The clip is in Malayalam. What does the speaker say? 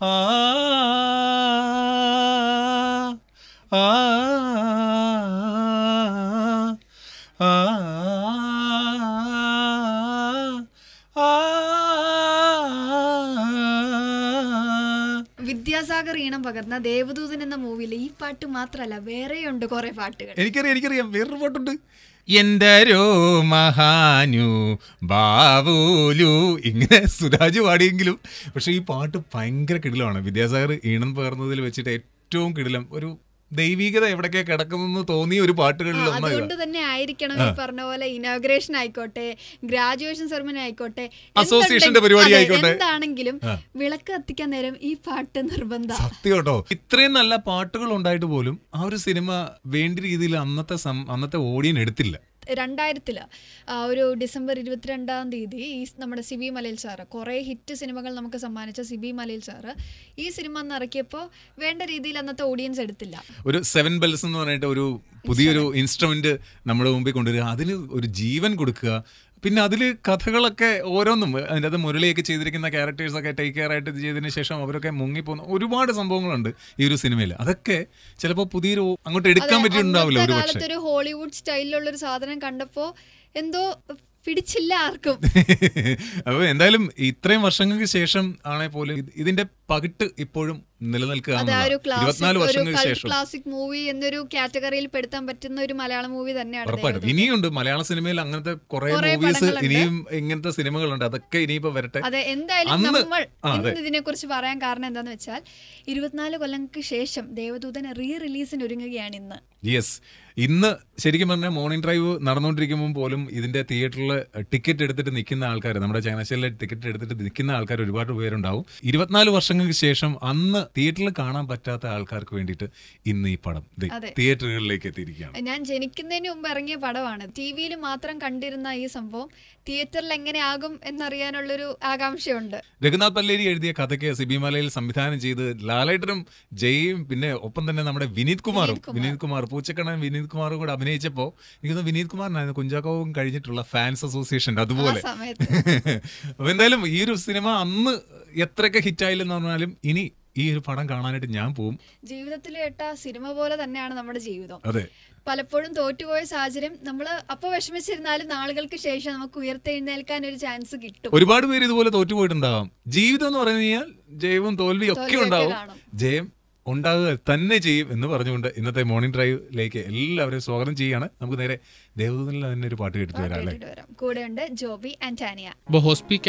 ah, ah. ah. വിദ്യാസാഗർ ഈണം പകർന്ന ദേവദൂതൻ എന്ന മൂവിയിലെ ഈ പാട്ട് മാത്രമല്ല വേറെയുണ്ട് കുറെ പാട്ടുകൾ എനിക്കറിയാം എനിക്കറിയാം വേറൊരു പാട്ടുണ്ട് എന്തരോ മഹാനു ബാവൂലു ഇങ്ങനെ സുരാജ് പാടിയെങ്കിലും പക്ഷേ ഈ പാട്ട് ഭയങ്കര കിടിലമാണ് വിദ്യാസാഗർ ഈണം പകർന്നതിൽ വെച്ചിട്ട് ഏറ്റവും കിടിലം ഒരു ദൈവികത എവിടൊക്കെ കിടക്കുന്ന തോന്നിയ ഒരു പാട്ടുകളിൽ അതുകൊണ്ട് തന്നെ ആയിരിക്കണം ഈ പറഞ്ഞ പോലെ ഇനോഗ്രേഷൻ ആയിക്കോട്ടെ ഗ്രാജുവേഷൻ സെറമണി ആയിക്കോട്ടെ അസോസിയേഷന്റെ പരിപാടി ആയിക്കോട്ടെ എന്താണെങ്കിലും വിളക്ക് കത്തിക്കാൻ നേരം ഈ പാട്ട് നിർബന്ധം സത്യോട്ടോ ഇത്രയും നല്ല പാട്ടുകൾ ഉണ്ടായിട്ട് പോലും ആ ഒരു സിനിമ വേണ്ട രീതിയിൽ അന്നത്തെ അന്നത്തെ ഓഡിയൻ എടുത്തില്ല രണ്ടായിരത്തിൽ ഒരു ഡിസംബർ ഇരുപത്തിരണ്ടാം തീയതി ഈ നമ്മുടെ സിബി മലയിൽ സാറ് കുറേ ഹിറ്റ് സിനിമകൾ നമുക്ക് സമ്മാനിച്ച സിബി മലയിൽ സാറ് ഈ സിനിമ അന്ന് ഇറക്കിയപ്പോൾ വേണ്ട രീതിയിൽ അന്നത്തെ ഓഡിയൻസ് എടുത്തില്ല ഒരു സെവൻ ബെൽസ് എന്ന് പറഞ്ഞിട്ട് ഒരു പുതിയൊരു ഇൻസ്ട്രുമെന്റ് നമ്മുടെ മുമ്പിൽ കൊണ്ടുവരിക അതിന് ഒരു ജീവൻ കൊടുക്കുക പിന്നെ അതിൽ കഥകളൊക്കെ ഓരോന്നും അതിൻ്റെ അത് മുരളിയൊക്കെ ചെയ്തിരിക്കുന്ന ക്യാരക്ടേഴ്സൊക്കെ ടേക്ക് കെയർ ആയിട്ട് ചെയ്തതിന് ശേഷം അവരൊക്കെ മുങ്ങിപ്പോകുന്ന ഒരുപാട് സംഭവങ്ങളുണ്ട് ഈ ഒരു സിനിമയിൽ അതൊക്കെ ചിലപ്പോൾ പുതിയൊരു അങ്ങോട്ട് എടുക്കാൻ പറ്റിയിട്ടുണ്ടാവില്ല ഒരു പക്ഷേ ഒരു ഹോളിവുഡ് സ്റ്റൈലിലുള്ള ഒരു സാധനം കണ്ടപ്പോൾ എന്തോ പിടിച്ചില്ല ആർക്കും അപ്പോൾ എന്തായാലും ഇത്രയും വർഷങ്ങൾക്ക് ശേഷം ആണെങ്കിൽ പോലും ഇതിന്റെ പകിട്ട് ഇപ്പോഴും നിലനിൽക്കുകയാണ് ഇരുപത്തിനാല് വർഷങ്ങൾക്ക് ശേഷം ക്ലാസിക് മൂവി എന്നൊരു കാറ്റഗറിയിൽ പെടുത്താൻ പറ്റുന്ന ഒരു മലയാള മൂവി തന്നെയാണ് ഇനിയുണ്ട് മലയാള സിനിമയിൽ അങ്ങനത്തെ കുറെ മൂവീസ് ഇനിയും ഇങ്ങനത്തെ സിനിമകളുണ്ട് അതൊക്കെ ഇനിയിപ്പോ വരട്ടെ അതെ എന്തായാലും നമ്മൾ ഇതിനെ കുറിച്ച് പറയാൻ കാരണം എന്താന്ന് വെച്ചാൽ ഇരുപത്തിനാല് കൊല്ലങ്ങൾക്ക് ശേഷം ദേവദൂതൻ റീ റിലീസിന് ഒരുങ്ങുകയാണ് ഇന്ന് യെസ് ഇന്ന് ശരിക്കും പറഞ്ഞാൽ മോർണിംഗ് ഡ്രൈവ് നടന്നുകൊണ്ടിരിക്കുമ്പോൾ പോലും ഇതിന്റെ തിയേറ്ററിൽ ടിക്കറ്റ് എടുത്തിട്ട് നിൽക്കുന്ന ആൾക്കാർ നമ്മുടെ ചങ്ങനാശ്ശേരിയിലെ ടിക്കറ്റ് എടുത്തിട്ട് നിൽക്കുന്ന ആൾക്കാർ ഒരുപാട് പേരുണ്ടാവും ഇരുപത്തിനാല് വർഷം വർഷങ്ങൾക്ക് ശേഷം അന്ന് തിയേറ്ററിൽ കാണാൻ പറ്റാത്ത ആൾക്കാർക്ക് വേണ്ടിയിട്ട് ഇന്ന് ഈ പടം തിയേറ്ററുകളിലേക്ക് എത്തിയിരിക്കുകയാണ് ഞാൻ ജനിക്കുന്നതിന് മുമ്പ് ഇറങ്ങിയ പടമാണ് ടി വിയിൽ മാത്രം കണ്ടിരുന്ന ഈ സംഭവം തിയേറ്ററിൽ എങ്ങനെയാകും എന്നറിയാനുള്ളൊരു ആകാംക്ഷയുണ്ട് രഘുനാഥ് പല്ലേരി എഴുതിയ കഥയ്ക്ക് സിബിമലയിൽ സംവിധാനം ചെയ്ത് ലാലേട്ടനും ജയയും പിന്നെ ഒപ്പം തന്നെ നമ്മുടെ വിനീത് കുമാറും വിനീത് കുമാർ പൂച്ചക്കണ്ണൻ വിനീത് കുമാറും കൂടെ അഭിനയിച്ചപ്പോൾ എനിക്ക് വിനീത് കുമാറിനായിരുന്നു കുഞ്ചാക്കോവും കഴിഞ്ഞിട്ടുള്ള ഫാൻസ് അസോസിയേഷൻ അതുപോലെ എന്തായാലും ഈ ഒരു സിനിമ അന്ന് എത്രയൊക്കെ ഹിറ്റായില്ല എന്ന് പറഞ്ഞാലും ഇനി ഈ ഒരു പടം കാണാനായിട്ട് ഞാൻ പോകും ജീവിതത്തിൽ ഏട്ട സിനിമ പോലെ തന്നെയാണ് നമ്മുടെ ജീവിതം അതെ പലപ്പോഴും തോറ്റുപോയ സാഹചര്യം നമ്മൾ അപ്പൊ വിഷമിച്ചിരുന്നാലും നാളുകൾക്ക് ശേഷം നമുക്ക് ഉയർത്തെഴുന്നേൽക്കാൻ ഒരു ചാൻസ് കിട്ടും ഒരുപാട് പേര് ഇതുപോലെ തോറ്റുപോയിട്ടുണ്ടാവാം ജീവിതം എന്ന് പറഞ്ഞു കഴിഞ്ഞാൽ ജയവും തോൽവിയും ഒക്കെ ഉണ്ടാവും ജയം ഉണ്ടാകുക തന്നെ ചെയ്യും എന്ന് പറഞ്ഞുകൊണ്ട് ഇന്നത്തെ മോർണിംഗ് ഡ്രൈവിലേക്ക് എല്ലാവരെയും സ്വാഗതം ചെയ്യാണ് നമുക്ക് നേരെ ദേവദൂതനിൽ തന്നെ ഒരു പാട്ട് കേട്ടിട്ട് വരാം ഉണ്ട് ജോബി ആന്റാനിയ